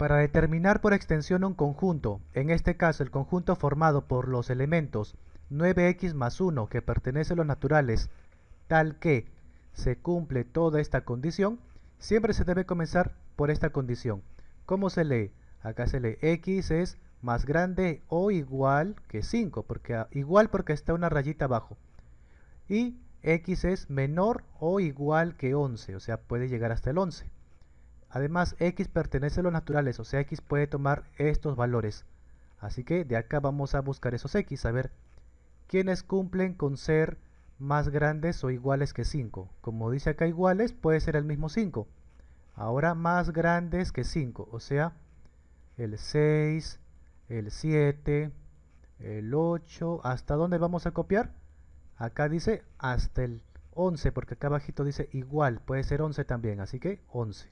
Para determinar por extensión un conjunto, en este caso el conjunto formado por los elementos 9x más 1 que pertenece a los naturales, tal que se cumple toda esta condición, siempre se debe comenzar por esta condición. ¿Cómo se lee? Acá se lee x es más grande o igual que 5, porque, ah, igual porque está una rayita abajo. Y x es menor o igual que 11, o sea, puede llegar hasta el 11. Además, x pertenece a los naturales, o sea, x puede tomar estos valores. Así que de acá vamos a buscar esos x, a ver quiénes cumplen con ser más grandes o iguales que 5. Como dice acá iguales, puede ser el mismo 5. Ahora más grandes que 5, o sea, el 6, el 7, el 8, ¿hasta dónde vamos a copiar? Acá dice hasta el 11, porque acá abajito dice igual, puede ser 11 también, así que 11.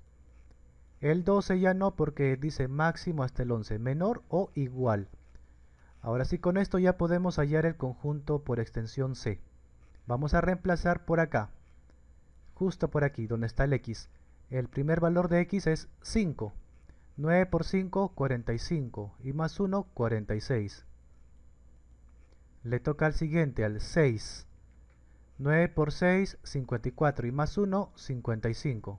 El 12 ya no porque dice máximo hasta el 11, menor o igual. Ahora sí, con esto ya podemos hallar el conjunto por extensión C. Vamos a reemplazar por acá, justo por aquí, donde está el X. El primer valor de X es 5. 9 por 5, 45. Y más 1, 46. Le toca al siguiente, al 6. 9 por 6, 54. Y más 1, 55.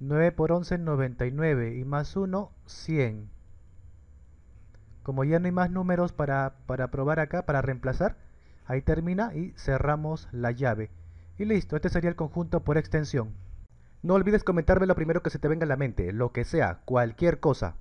9 por 11, 99. Y más 1, 100. Como ya no hay más números para, para probar acá, para reemplazar, ahí termina y cerramos la llave. Y listo, este sería el conjunto por extensión. No olvides comentarme lo primero que se te venga a la mente, lo que sea, cualquier cosa.